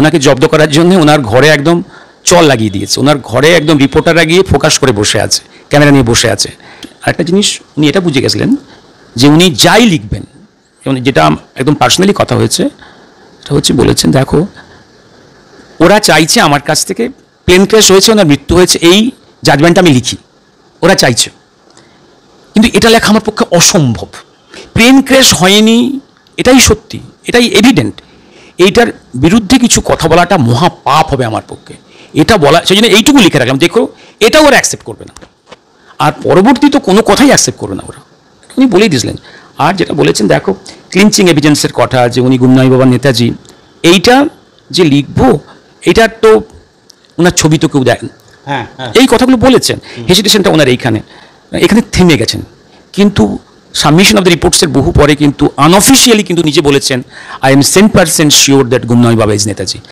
ওনাকে জব্দ করার জন্য ওনার ঘরে একদম চল লাগিয়ে দিয়েছে ওনার ঘরে একদম রিপোর্টাররা গিয়ে ফোকাস করে বসে আছে ক্যামেরা নিয়ে বসে আছে আরেকটা জিনিস উনি এটা বুঝে গেছিলেন যে উনি যাই লিখবেন এবং যেটা একদম পার্সোনালি কথা হয়েছে সেটা হচ্ছে বলেছেন দেখো ওরা চাইছে আমার কাছ থেকে প্লেন ক্র্যাশ হয়েছে ওনার মৃত্যু হয়েছে এই জাজমেন্টটা আমি লিখি ওরা চাইছে কিন্তু এটা লেখা আমার পক্ষে অসম্ভব প্লেন ক্র্যাশ হয়নি এটাই সত্যি এটাই এভিডেন্ট এইটার বিরুদ্ধে কিছু কথা বলাটা মহাপাপ হবে আমার পক্ষে এটা বলা সেই জন্য এইটুকু লিখে রাখলাম দেখো এটা ওরা অ্যাকসেপ্ট করবে না আর পরবর্তী তো কোনো কথাই অ্যাকসেপ্ট করবে না ওরা উনি বলেই দিয়েছিলেন আর যেটা বলেছেন দেখো ক্লিনচিং এভিডেন্সের কথা যে উনি গুমনাই বাবার নেতাজি এইটা যে লিখবো এটার তো ওনার ছবি তো কেউ দেখেন হ্যাঁ, হ্যাঁ। এই কথাগুলো বলেছেন হেসিটেশনটা ওনার এইখানে এখানে থেমে গেছেন কিন্তু সাবমিশন অফ দ্য রিপোর্টসের বহু পরে কিন্তু আনঅফিসিয়ালি কিন্তু নিজে বলেছেন I am cent percent sure that Gumnami Baba is Netaji